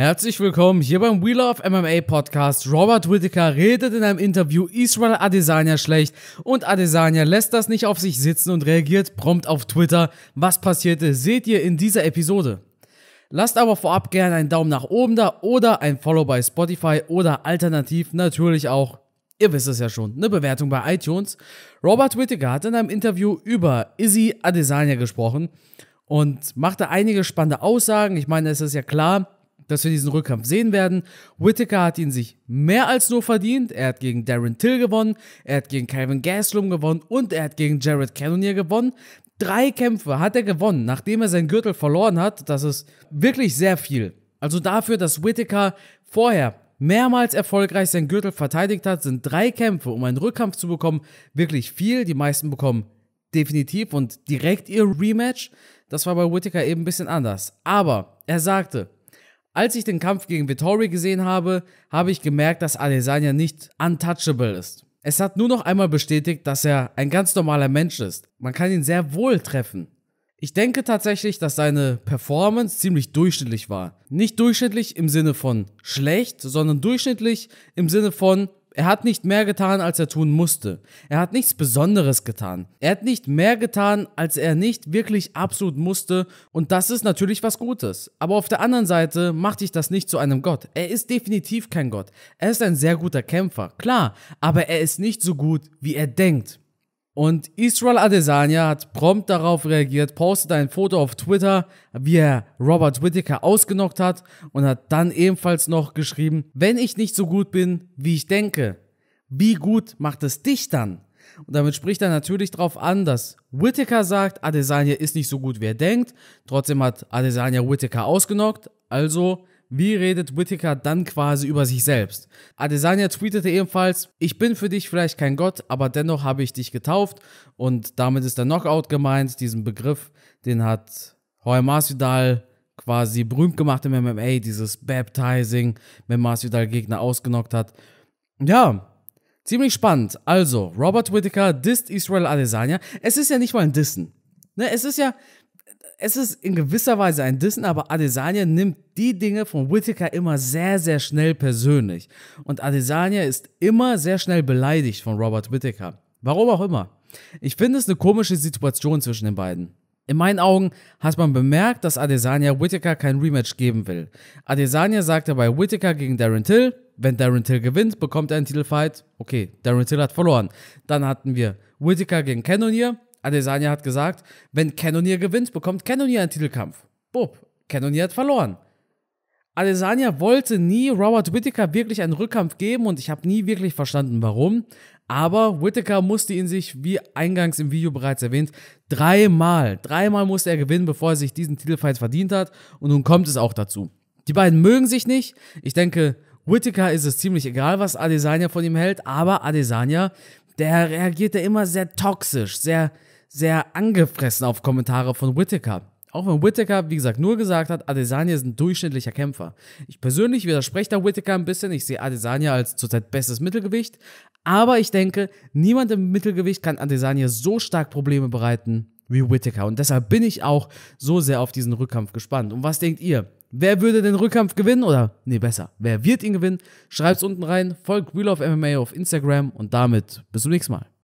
Herzlich willkommen hier beim Wheel of MMA Podcast. Robert Whittaker redet in einem Interview Israel Adesanya schlecht und Adesanya lässt das nicht auf sich sitzen und reagiert prompt auf Twitter. Was passierte, seht ihr in dieser Episode. Lasst aber vorab gerne einen Daumen nach oben da oder ein Follow bei Spotify oder alternativ natürlich auch, ihr wisst es ja schon, eine Bewertung bei iTunes. Robert Whittaker hat in einem Interview über Izzy Adesanya gesprochen und machte einige spannende Aussagen. Ich meine, es ist ja klar, dass wir diesen Rückkampf sehen werden. Whitaker hat ihn sich mehr als nur verdient. Er hat gegen Darren Till gewonnen, er hat gegen Calvin Gaslum gewonnen und er hat gegen Jared Cannonier gewonnen. Drei Kämpfe hat er gewonnen, nachdem er seinen Gürtel verloren hat. Das ist wirklich sehr viel. Also dafür, dass Whitaker vorher mehrmals erfolgreich seinen Gürtel verteidigt hat, sind drei Kämpfe, um einen Rückkampf zu bekommen, wirklich viel. Die meisten bekommen definitiv und direkt ihr Rematch. Das war bei Whitaker eben ein bisschen anders. Aber er sagte, als ich den Kampf gegen Vittori gesehen habe, habe ich gemerkt, dass Adesanya nicht untouchable ist. Es hat nur noch einmal bestätigt, dass er ein ganz normaler Mensch ist. Man kann ihn sehr wohl treffen. Ich denke tatsächlich, dass seine Performance ziemlich durchschnittlich war. Nicht durchschnittlich im Sinne von schlecht, sondern durchschnittlich im Sinne von er hat nicht mehr getan, als er tun musste. Er hat nichts Besonderes getan. Er hat nicht mehr getan, als er nicht wirklich absolut musste. Und das ist natürlich was Gutes. Aber auf der anderen Seite macht dich das nicht zu einem Gott. Er ist definitiv kein Gott. Er ist ein sehr guter Kämpfer, klar. Aber er ist nicht so gut, wie er denkt. Und Israel Adesanya hat prompt darauf reagiert, postet ein Foto auf Twitter, wie er Robert Whittaker ausgenockt hat und hat dann ebenfalls noch geschrieben, wenn ich nicht so gut bin, wie ich denke, wie gut macht es dich dann? Und damit spricht er natürlich darauf an, dass Whittaker sagt, Adesanya ist nicht so gut, wie er denkt. Trotzdem hat Adesanya Whittaker ausgenockt. Also wie redet Whitaker dann quasi über sich selbst? Adesanya tweetete ebenfalls, ich bin für dich vielleicht kein Gott, aber dennoch habe ich dich getauft und damit ist der Knockout gemeint. Diesen Begriff, den hat Jorge Masvidal quasi berühmt gemacht im MMA, dieses Baptizing, wenn Masvidal Gegner ausgenockt hat. Ja, ziemlich spannend. Also, Robert Whitaker disst Israel Adesanya. Es ist ja nicht mal ein Dissen. Ne, es ist ja, es ist in gewisser Weise ein Dissen, aber Adesanya nimmt die Dinge von Whitaker immer sehr, sehr schnell persönlich. Und Adesanya ist immer sehr schnell beleidigt von Robert Whitaker. Warum auch immer. Ich finde es eine komische Situation zwischen den beiden. In meinen Augen hat man bemerkt, dass Adesanya Whitaker kein Rematch geben will. Adesanya sagte bei Whitaker gegen Darren Till, wenn Darren Till gewinnt, bekommt er einen Titelfight. Okay, Darren Till hat verloren. Dann hatten wir Whitaker gegen Cannonier. Adesanya hat gesagt, wenn Cannonier gewinnt, bekommt Cannonier einen Titelkampf. Bob, Cannonier hat verloren. Adesanya wollte nie Robert Whittaker wirklich einen Rückkampf geben und ich habe nie wirklich verstanden, warum. Aber Whittaker musste ihn sich, wie eingangs im Video bereits erwähnt, dreimal, dreimal musste er gewinnen, bevor er sich diesen Titelfight verdient hat. Und nun kommt es auch dazu. Die beiden mögen sich nicht. Ich denke, Whittaker ist es ziemlich egal, was Adesanya von ihm hält. Aber Adesanya, der reagiert ja immer sehr toxisch, sehr, sehr angefressen auf Kommentare von Whittaker. Auch wenn Whittaker, wie gesagt, nur gesagt hat, Adesanya ist ein durchschnittlicher Kämpfer. Ich persönlich widerspreche da Whittaker ein bisschen. Ich sehe Adesanya als zurzeit bestes Mittelgewicht. Aber ich denke, niemand im Mittelgewicht kann Adesanya so stark Probleme bereiten wie Whittaker. Und deshalb bin ich auch so sehr auf diesen Rückkampf gespannt. Und was denkt ihr? Wer würde den Rückkampf gewinnen? Oder, nee, besser, wer wird ihn gewinnen? Schreibt's unten rein, folgt Wheel of MMA auf Instagram und damit bis zum nächsten Mal.